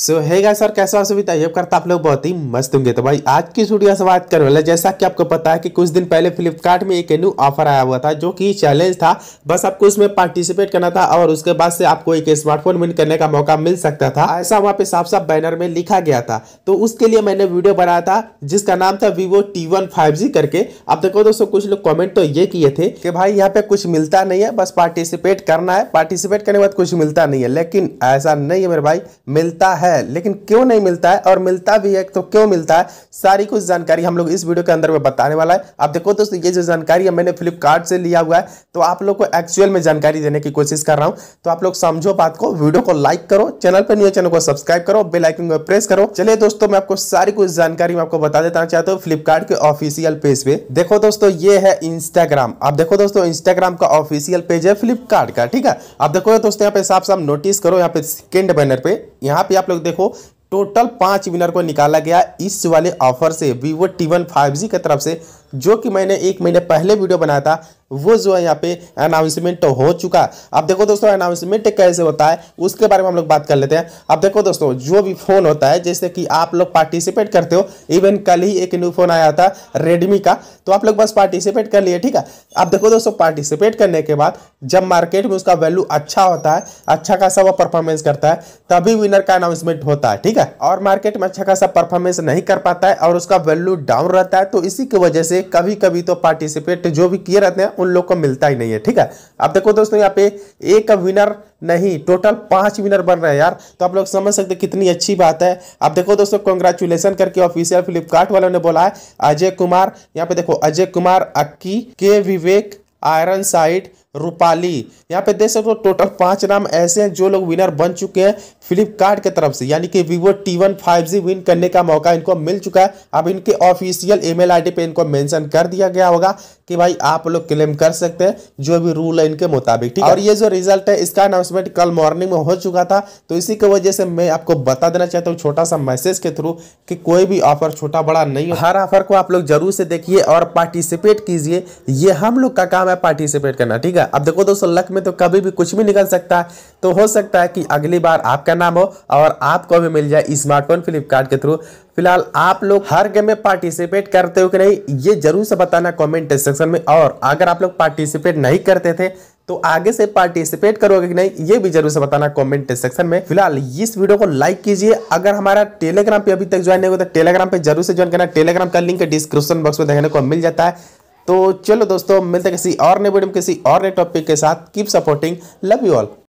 सो है सर कैसा हो सभी तैयब तो करता आप लोग बहुत ही मस्त होंगे तो भाई आज की वीडियो से बात करने वाले जैसा कि आपको पता है कि कुछ दिन पहले फ्लिपकार्ट में एक न्यू ऑफर आया हुआ था जो कि चैलेंज था बस आपको उसमें पार्टिसिपेट करना था और उसके बाद से आपको एक स्मार्टफोन विन करने का मौका मिल सकता था ऐसा वहाँ पे साफ साफ बैनर में लिखा गया था तो उसके लिए मैंने वीडियो बनाया था जिसका नाम था वीवो टी वन करके अब देखो दोस्तों कुछ लोग कॉमेंट तो ये किए थे कि भाई यहाँ पे कुछ मिलता नहीं है बस पार्टिसिपेट करना है पार्टिसिपेट करने के बाद कुछ मिलता नहीं है लेकिन ऐसा नहीं है मेरे भाई मिलता है है लेकिन क्यों नहीं मिलता है और मिलता भी है तो क्यों मिलता है सारी कुछ जानकारी हम लोग इस वीडियो के अंदर में बताने वाला है आप देखो दोस्तों ये जो जानकारी है मैंने फ्लिपकार्ट से लिया हुआ है तो आप लोग को एक्चुअल में जानकारी देने की कोशिश कर रहा हूँ तो आप लोग समझो बात को वीडियो को लाइक करो चैनल पर न्यू चैनल को सब्सक्राइब करो बेलाइकन को प्रेस करो चले दोस्तों मैं आपको सारी कुछ जानकारी मैं आपको बता देता चाहता हूँ फ्लिपकार्ट के ऑफिशियल पेज पे देखो दोस्तों ये है इंस्टाग्राम आप देखो दोस्तों इंस्टाग्राम का ऑफिशियल पेज है फ्लिपकार्ट का ठीक है आप देखो दोस्तों यहाँ पे साफ साफ नोटिस करो यहाँ पे सेकेंड बैनर पे यहाँ पे आप लोग देखो टोटल पांच विनर को निकाला गया इस वाले ऑफर से Vivo T one five G की तरफ से जो कि मैंने एक महीने पहले वीडियो बनाया था वो जो है यहाँ पे अनाउंसमेंट हो चुका है अब देखो दोस्तों अनाउंसमेंट कैसे होता है उसके बारे में हम लोग बात कर लेते हैं अब देखो दोस्तों जो भी फ़ोन होता है जैसे कि आप लोग पार्टिसिपेट करते हो इवन कल ही एक न्यू फ़ोन आया था रेडमी का तो आप लोग बस पार्टिसिपेट कर लिए ठीक है अब देखो दोस्तों पार्टिसिपेट करने के बाद जब मार्केट में उसका वैल्यू अच्छा होता है अच्छा खासा वो परफॉर्मेंस करता है तभी विनर का अनाउंसमेंट होता है ठीक है और मार्केट में अच्छा खासा परफॉर्मेंस नहीं कर पाता है और उसका वैल्यू डाउन रहता है तो इसी की वजह से कभी कभी तो पार्टिसिपेट जो भी किए रहते हैं उन लोग को मिलता ही नहीं है ठीक है अब देखो दोस्तों यहाँ पे एक विनर नहीं टोटल पांच विनर बन रहे हैं यार तो आप लोग समझ सकते हैं कितनी अच्छी बात है आप देखो दोस्तों कॉन्ग्रेचुलेसन करके ऑफिशियल फ्लिपकार्ट वालों ने बोला है अजय कुमार यहाँ पे देखो अजय कुमार अक्की के विवेक आयरन साइड रूपाली यहाँ पे देख सकते हो टोटल पांच नाम ऐसे हैं जो लोग विनर बन चुके हैं फ्लिपकार्ट की तरफ से यानी कि Vivo T one five G win करने का मौका इनको मिल चुका है अब इनके ऑफिशियल ईमेल आईडी पे इनको मेंशन कर दिया गया होगा कि भाई आप लोग क्लेम कर सकते हैं जो भी रूल है इनके मुताबिक ठीक है और ये जो रिजल्ट है इसका अनाउंसमेंट कल मॉर्निंग में हो चुका था तो इसी की वजह से मैं आपको बता देना चाहता हूँ छोटा सा मैसेज के थ्रू कि कोई भी ऑफर छोटा बड़ा नहीं हर ऑफर को आप लोग जरूर से देखिए और पार्टिसिपेट कीजिए ये हम लोग का काम है पार्टिसिपेट करना ठीक है है अब देखो दोस्तों लक में तो कभी भी कुछ भी निकल सकता है तो हो सकता है कि अगली बार आपका नाम हो और आपको भी मिल जाए स्मार्टफोन फ्लिपकार्ट के थ्रू फिलहाल आप लोग हर गेम में पार्टिसिपेट करते हो कि नहीं ये जरूर से बताना कॉमेंट सेक्शन में और अगर आप लोग पार्टिसिपेट नहीं करते थे तो आगे से पार्टिसिपेट करोगे कि नहीं ये भी जरूर से बताना कमेंट सेक्शन में फिलहाल इस वीडियो को लाइक कीजिए अगर हमारा टेलीग्राम पे अभी तक ज्वाइन नहीं हुआ तो टेलीग्राम पे जरूर से ज्वाइन करना टेलीग्राम का लिंक डिस्क्रिप्शन बॉक्स में देखने को मिल जाता है तो चलो दोस्तों मिलते किसी और नए वीडियो में किसी और नए टॉपिक के साथ keep supporting love you all